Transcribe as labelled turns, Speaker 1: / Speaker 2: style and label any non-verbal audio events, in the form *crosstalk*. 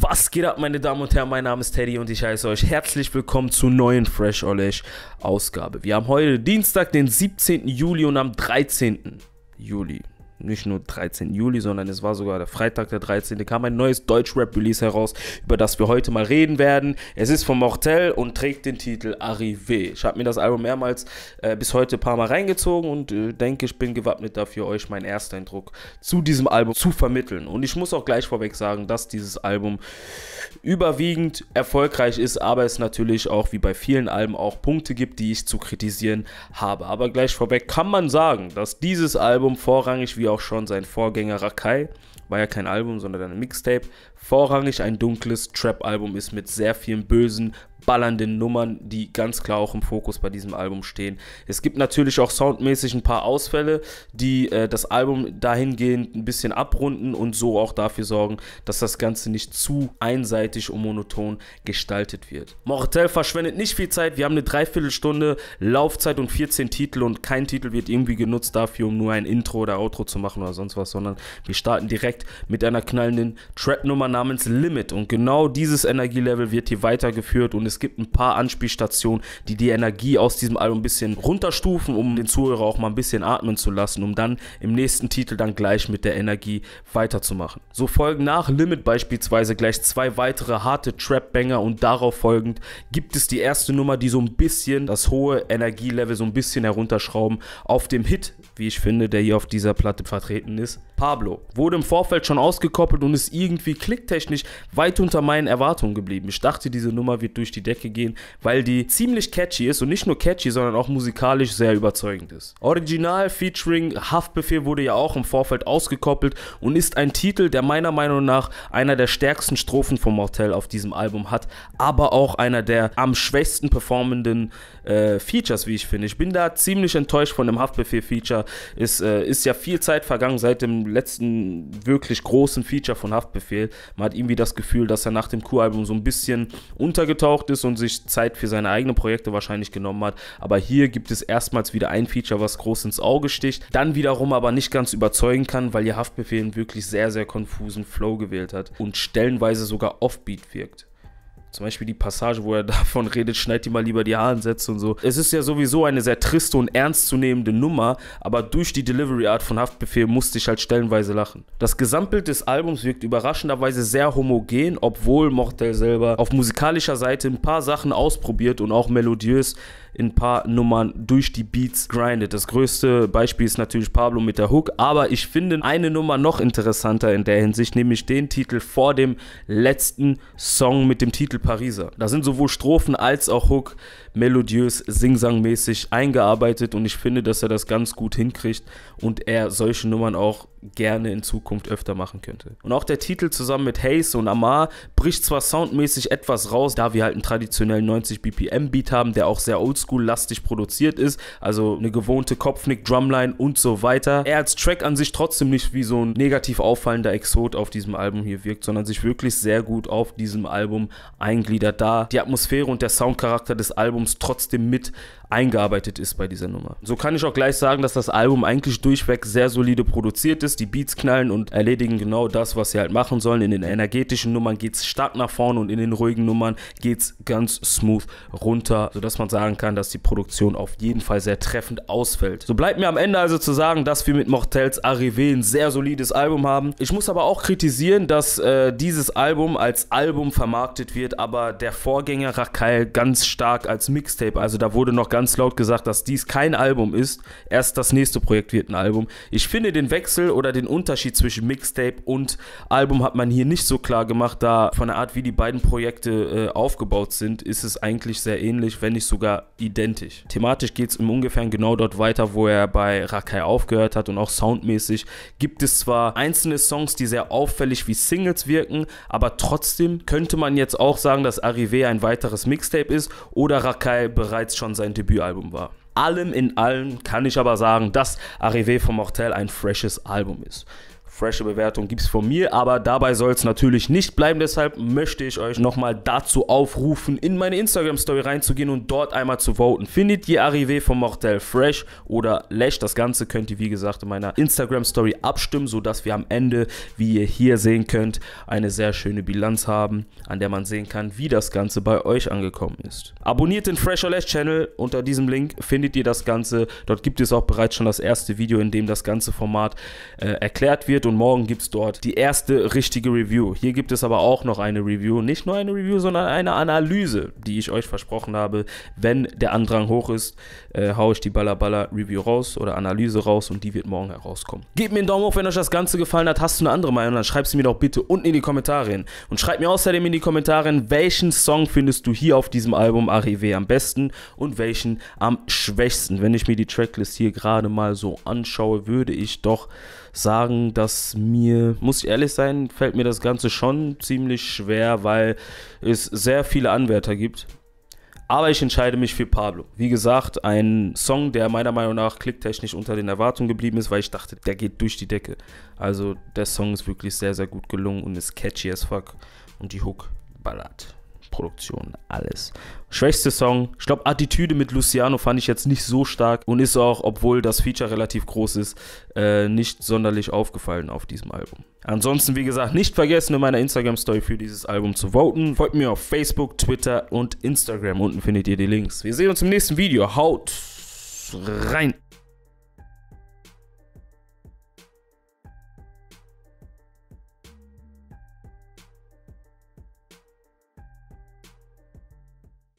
Speaker 1: Was geht ab, meine Damen und Herren? Mein Name ist Teddy und ich heiße euch herzlich willkommen zur neuen Fresh Olesh Ausgabe. Wir haben heute Dienstag, den 17. Juli und am 13. Juli nicht nur 13. Juli, sondern es war sogar der Freitag, der 13. kam ein neues Deutschrap-Release heraus, über das wir heute mal reden werden. Es ist von Mortel und trägt den Titel Arrivé. Ich habe mir das Album mehrmals äh, bis heute ein paar Mal reingezogen und äh, denke, ich bin gewappnet dafür, euch meinen ersten Eindruck zu diesem Album zu vermitteln. Und ich muss auch gleich vorweg sagen, dass dieses Album überwiegend erfolgreich ist, aber es natürlich auch wie bei vielen Alben auch Punkte gibt, die ich zu kritisieren habe. Aber gleich vorweg kann man sagen, dass dieses Album vorrangig wie auch auch schon sein Vorgänger Rakai, war ja kein Album, sondern ein Mixtape, vorrangig ein dunkles Trap-Album ist mit sehr vielen bösen, ballernden Nummern, die ganz klar auch im Fokus bei diesem Album stehen. Es gibt natürlich auch soundmäßig ein paar Ausfälle, die äh, das Album dahingehend ein bisschen abrunden und so auch dafür sorgen, dass das Ganze nicht zu einseitig und monoton gestaltet wird. Mortel verschwendet nicht viel Zeit, wir haben eine Dreiviertelstunde Laufzeit und 14 Titel und kein Titel wird irgendwie genutzt dafür, um nur ein Intro oder Outro zu machen oder sonst was, sondern wir starten direkt mit einer knallenden Trap-Nummer namens Limit und genau dieses Energielevel wird hier weitergeführt und es es gibt ein paar Anspielstationen, die die Energie aus diesem Album ein bisschen runterstufen, um den Zuhörer auch mal ein bisschen atmen zu lassen, um dann im nächsten Titel dann gleich mit der Energie weiterzumachen. So folgen nach Limit beispielsweise gleich zwei weitere harte Trap-Banger und darauf folgend gibt es die erste Nummer, die so ein bisschen das hohe Energielevel so ein bisschen herunterschrauben auf dem Hit, wie ich finde, der hier auf dieser Platte vertreten ist. Pablo wurde im Vorfeld schon ausgekoppelt und ist irgendwie klicktechnisch weit unter meinen Erwartungen geblieben. Ich dachte, diese Nummer wird durch die die Decke gehen, weil die ziemlich catchy ist und nicht nur catchy, sondern auch musikalisch sehr überzeugend ist. Original featuring Haftbefehl wurde ja auch im Vorfeld ausgekoppelt und ist ein Titel, der meiner Meinung nach einer der stärksten Strophen von Mortel auf diesem Album hat, aber auch einer der am schwächsten performenden äh, Features, wie ich finde. Ich bin da ziemlich enttäuscht von dem Haftbefehl-Feature. Es äh, ist ja viel Zeit vergangen seit dem letzten wirklich großen Feature von Haftbefehl. Man hat irgendwie das Gefühl, dass er nach dem Q-Album so ein bisschen untergetaucht ist ist und sich Zeit für seine eigenen Projekte wahrscheinlich genommen hat. Aber hier gibt es erstmals wieder ein Feature, was groß ins Auge sticht, dann wiederum aber nicht ganz überzeugen kann, weil ihr Haftbefehl einen wirklich sehr, sehr konfusen Flow gewählt hat und stellenweise sogar offbeat wirkt. Zum Beispiel die Passage, wo er *laughs* davon redet, schneid dir mal lieber die Haarensätze und so. Es ist ja sowieso eine sehr triste und ernstzunehmende Nummer, aber durch die Delivery-Art von Haftbefehl musste ich halt stellenweise lachen. Das Gesamtbild des Albums wirkt überraschenderweise sehr homogen, obwohl Mortel selber auf musikalischer Seite ein paar Sachen ausprobiert und auch melodiös in ein paar Nummern durch die Beats grindet. Das größte Beispiel ist natürlich Pablo mit der Hook, aber ich finde eine Nummer noch interessanter in der Hinsicht, nämlich den Titel vor dem letzten Song mit dem Titel Pariser. Da sind sowohl Strophen als auch Hook melodiös, singsangmäßig eingearbeitet und ich finde, dass er das ganz gut hinkriegt und er solche Nummern auch gerne in Zukunft öfter machen könnte. Und auch der Titel zusammen mit Hayes und Amar bricht zwar soundmäßig etwas raus, da wir halt einen traditionellen 90 BPM Beat haben, der auch sehr oldschool-lastig produziert ist, also eine gewohnte Kopfnick, Drumline und so weiter. Er als Track an sich trotzdem nicht wie so ein negativ auffallender Exot auf diesem Album hier wirkt, sondern sich wirklich sehr gut auf diesem Album eingliedert, da die Atmosphäre und der Soundcharakter des Albums Albums trotzdem mit eingearbeitet ist bei dieser Nummer. So kann ich auch gleich sagen, dass das Album eigentlich durchweg sehr solide produziert ist. Die Beats knallen und erledigen genau das, was sie halt machen sollen. In den energetischen Nummern geht es stark nach vorne und in den ruhigen Nummern geht es ganz smooth runter, sodass man sagen kann, dass die Produktion auf jeden Fall sehr treffend ausfällt. So bleibt mir am Ende also zu sagen, dass wir mit Mortels Arrivé ein sehr solides Album haben. Ich muss aber auch kritisieren, dass äh, dieses Album als Album vermarktet wird, aber der Vorgänger Raquel ganz stark als Mixtape. Also da wurde noch ganz laut gesagt, dass dies kein Album ist. Erst das nächste Projekt wird ein Album. Ich finde den Wechsel oder den Unterschied zwischen Mixtape und Album hat man hier nicht so klar gemacht, da von der Art, wie die beiden Projekte äh, aufgebaut sind, ist es eigentlich sehr ähnlich, wenn nicht sogar identisch. Thematisch geht es im Ungefähren genau dort weiter, wo er bei Rakai aufgehört hat und auch soundmäßig gibt es zwar einzelne Songs, die sehr auffällig wie Singles wirken, aber trotzdem könnte man jetzt auch sagen, dass Arrivé ein weiteres Mixtape ist oder Rakai Sakai bereits schon sein Debütalbum war. Allem in allem kann ich aber sagen, dass Arrivé vom Mortel ein freshes Album ist frische Bewertung gibt es von mir, aber dabei soll es natürlich nicht bleiben. Deshalb möchte ich euch nochmal dazu aufrufen, in meine Instagram-Story reinzugehen und dort einmal zu voten. Findet ihr Arrivé von Mortel Fresh oder Lesh? Das Ganze könnt ihr, wie gesagt, in meiner Instagram-Story abstimmen, sodass wir am Ende, wie ihr hier sehen könnt, eine sehr schöne Bilanz haben, an der man sehen kann, wie das Ganze bei euch angekommen ist. Abonniert den Fresh or Lesh Channel. Unter diesem Link findet ihr das Ganze. Dort gibt es auch bereits schon das erste Video, in dem das ganze Format äh, erklärt wird abonniert und morgen gibt es dort die erste richtige Review. Hier gibt es aber auch noch eine Review, nicht nur eine Review, sondern eine Analyse, die ich euch versprochen habe. Wenn der Andrang hoch ist, äh, haue ich die Ballaballa Review raus oder Analyse raus und die wird morgen herauskommen. Gebt mir einen Daumen hoch, wenn euch das Ganze gefallen hat. Hast du eine andere Meinung, dann schreib sie mir doch bitte unten in die Kommentare Und schreib mir außerdem in die Kommentare, welchen Song findest du hier auf diesem Album Arrivé am besten und welchen am schwächsten. Wenn ich mir die Tracklist hier gerade mal so anschaue, würde ich doch sagen, dass mir, muss ich ehrlich sein, fällt mir das Ganze schon ziemlich schwer, weil es sehr viele Anwärter gibt. Aber ich entscheide mich für Pablo. Wie gesagt, ein Song, der meiner Meinung nach klicktechnisch unter den Erwartungen geblieben ist, weil ich dachte, der geht durch die Decke. Also der Song ist wirklich sehr, sehr gut gelungen und ist catchy as fuck. Und die Hook ballert. Produktion, alles. Schwächste Song, ich glaube, Attitüde mit Luciano fand ich jetzt nicht so stark und ist auch, obwohl das Feature relativ groß ist, äh, nicht sonderlich aufgefallen auf diesem Album. Ansonsten, wie gesagt, nicht vergessen, in meiner Instagram-Story für dieses Album zu voten. Folgt mir auf Facebook, Twitter und Instagram. Unten findet ihr die Links. Wir sehen uns im nächsten Video. Haut rein!